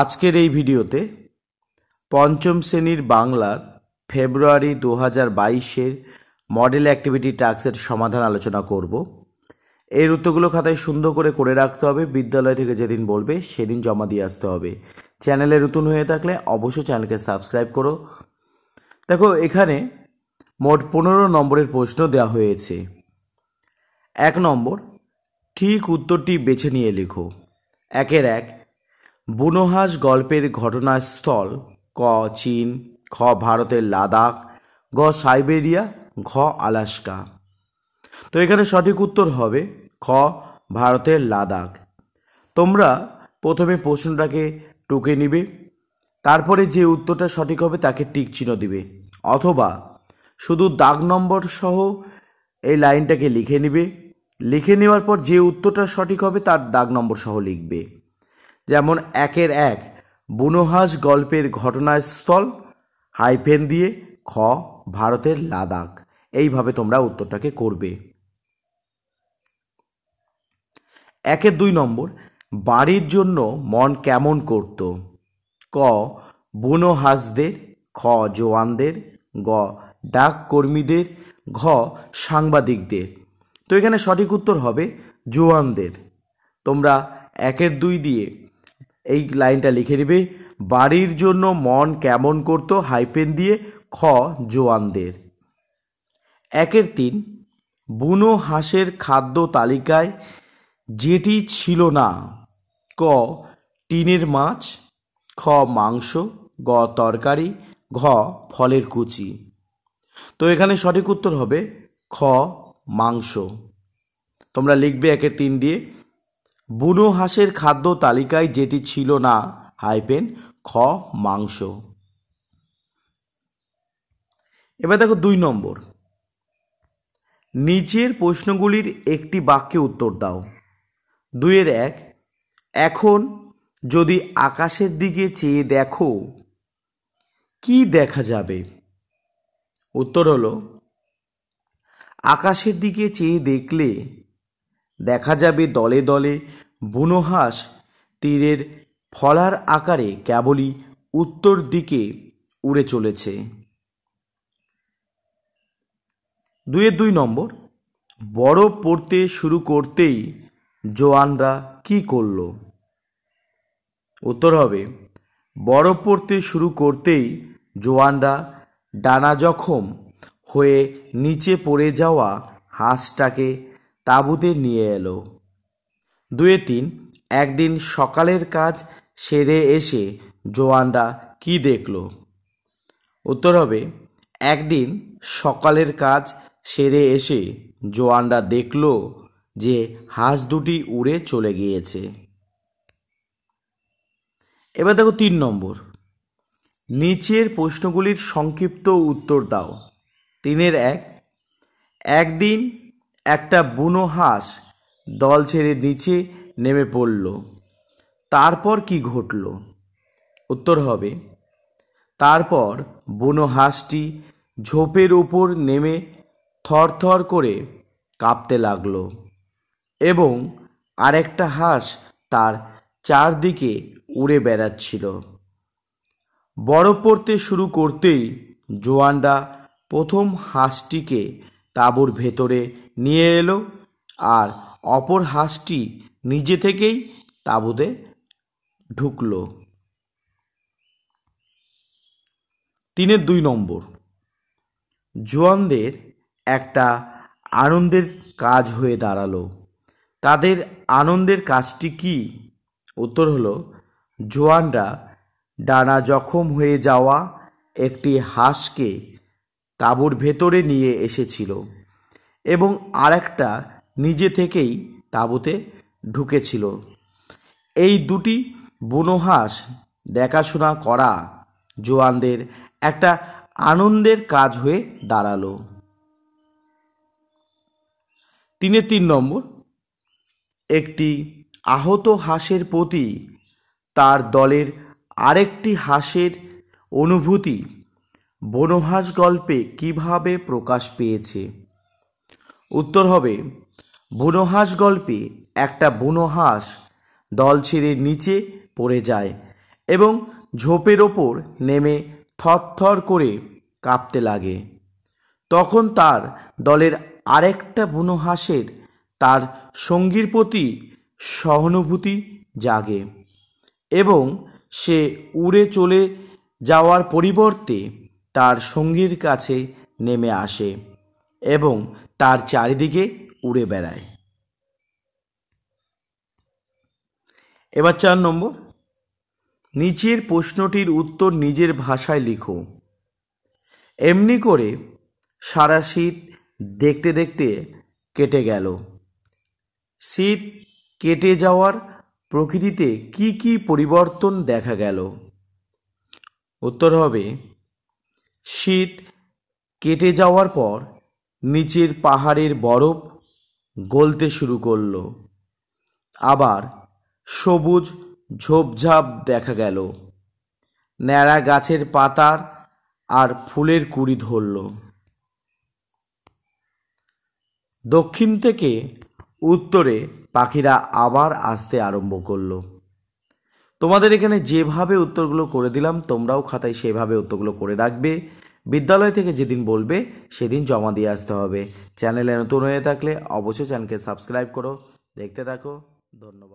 আজকের এই ভিডিওতে পঞ্চম শ্রেণীর বাংলার ফেব্রুয়ারি দু হাজার বাইশের মডেল অ্যাক্টিভিটি টাস্কের সমাধান আলোচনা করব এই উত্তরগুলো খাতায় সুন্দর করে করে রাখতে হবে বিদ্যালয় থেকে যেদিন বলবে সেদিন জমা দিয়ে আসতে হবে চ্যানেলে নতুন হয়ে থাকলে অবশ্যই চ্যানেলকে সাবস্ক্রাইব করো দেখো এখানে মোট পনেরো নম্বরের প্রশ্ন দেওয়া হয়েছে এক নম্বর ঠিক উত্তরটি বেছে নিয়ে লেখো একের এক বুনোহাস গল্পের ঘটনাস্থল ক চীন খ ভারতের লাদাখ গ সাইবেরিয়া ঘ আলাস্কা তো এখানে সঠিক উত্তর হবে খ ভারতের লাদাখ তোমরা প্রথমে প্রশ্নটাকে টুকে নিবে তারপরে যে উত্তরটা সঠিক হবে তাকে টিক চিহ্ন দিবে অথবা শুধু দাগ নম্বর সহ এই লাইনটাকে লিখে নিবে লিখে নেওয়ার পর যে উত্তরটা সঠিক হবে তার দাগ নম্বর সহ লিখবে যেমন একের এক বুনোহাস গল্পের ঘটনাস্থল হাইফেন দিয়ে খ ভারতের লাদাখ এইভাবে তোমরা উত্তরটাকে করবে একের দুই নম্বর বাড়ির জন্য মন কেমন করত ক বুনোহাসদের খ জোয়ানদের গ ডাক কর্মীদের ঘ সাংবাদিকদের তো এখানে সঠিক উত্তর হবে জোয়ানদের তোমরা একের দুই দিয়ে এই লাইনটা লিখে দিবে বাড়ির জন্য মন কেমন করত হাইপেন দিয়ে খ জোয়ানদের একের তিন বুনো হাঁসের খাদ্য তালিকায় যেটি ছিল না ক টিনের মাছ খ মাংস গ তরকারি ঘ ফলের কুচি তো এখানে সঠিক উত্তর হবে খ মাংস তোমরা লিখবে একের তিন দিয়ে বুনো হাঁসের খাদ্য তালিকায় যেটি ছিল না হাইপেন খ মাংস এবার দেখো দুই নম্বর নিচের প্রশ্নগুলির একটি বাক্যে উত্তর দাও দুইয়ের এক এখন যদি আকাশের দিকে চেয়ে দেখো কি দেখা যাবে উত্তর হলো আকাশের দিকে চেয়ে দেখলে দেখা যাবে দলে দলে বুনোহাঁস তীরের ফলার আকারে কেবলই উত্তর দিকে উড়ে চলেছে দুয়ের দুই নম্বর বরফ পড়তে শুরু করতেই জোয়ানরা কি করল উত্তর হবে বরফ পড়তে শুরু করতেই জোয়ানরা ডানা জখম হয়ে নিচে পড়ে যাওয়া হাঁসটাকে তাবুতে নিয়ে এলো দুয়ে তিন একদিন সকালের কাজ সেরে এসে জোয়ানরা কি দেখল উত্তর হবে একদিন সকালের কাজ সেরে এসে জোয়ানরা দেখল যে হাঁস দুটি উড়ে চলে গিয়েছে এবার দেখো তিন নম্বর নিচের প্রশ্নগুলির সংক্ষিপ্ত উত্তর দাও তিনের এক একদিন একটা বুনো হাঁস দল ছেড়ে নিচে নেমে পড়ল তারপর কি ঘটল উত্তর হবে তারপর বুনো হাঁসটি ঝোপের উপর নেমে থরথর করে কাঁপতে লাগল এবং আরেকটা হাঁস তার চারদিকে উড়ে বেড়াচ্ছিল বরফ পড়তে শুরু করতেই জোয়ানরা প্রথম হাঁসটিকে তাঁবুর ভেতরে নিয়ে এলো আর অপর হাঁসটি নিজে থেকেই তাবুতে ঢুকলো তিনের দুই নম্বর জোয়ানদের একটা আনন্দের কাজ হয়ে দাঁড়ালো তাদের আনন্দের কাজটি কি উত্তর হলো জোয়ানরা ডানা জখম হয়ে যাওয়া একটি হাঁসকে তাঁবুর ভেতরে নিয়ে এসেছিল এবং আর একটা নিজে থেকেই তাঁবুতে ঢুকেছিল এই দুটি বনহাস দেখাশোনা করা জোয়ানদের একটা আনন্দের কাজ হয়ে দাঁড়ালো তিনে তিন নম্বর একটি আহত হাঁসের প্রতি তার দলের আরেকটি হাঁসের অনুভূতি বনহাস গল্পে কিভাবে প্রকাশ পেয়েছে উত্তর হবে বুনো গল্পে একটা বুনো হাঁস দল ছেড়ে নিচে পড়ে যায় এবং ঝোপের ওপর নেমে থরথর করে কাঁপতে লাগে তখন তার দলের আরেকটা বুনো হাঁসের তার সঙ্গীর প্রতি সহানুভূতি জাগে এবং সে উড়ে চলে যাওয়ার পরিবর্তে তার সঙ্গীর কাছে নেমে আসে এবং তার চারিদিকে উড়ে বেড়ায় এবার চার নম্বর নিচের প্রশ্নটির উত্তর নিজের ভাষায় লিখো এমনি করে সারা শীত দেখতে দেখতে কেটে গেল শীত কেটে যাওয়ার প্রকৃতিতে কি কি পরিবর্তন দেখা গেল উত্তর হবে শীত কেটে যাওয়ার পর নিচের পাহাড়ের বরফ গলতে শুরু করল আবার সবুজ ঝোপঝাপ দেখা গেল ন্যাড়া গাছের পাতার আর ফুলের কুড়ি ধরল দক্ষিণ থেকে উত্তরে পাখিরা আবার আসতে আরম্ভ করলো তোমাদের এখানে যেভাবে উত্তরগুলো করে দিলাম তোমরাও খাতায় সেভাবে উত্তরগুলো করে রাখবে বিদ্যালয় থেকে যেদিন বলবে সেদিন জমা দিয়ে আসতে হবে চ্যানেলে নতুন হয়ে থাকলে অবশ্যই চ্যানেলকে সাবস্ক্রাইব করো দেখতে থাকো ধন্যবাদ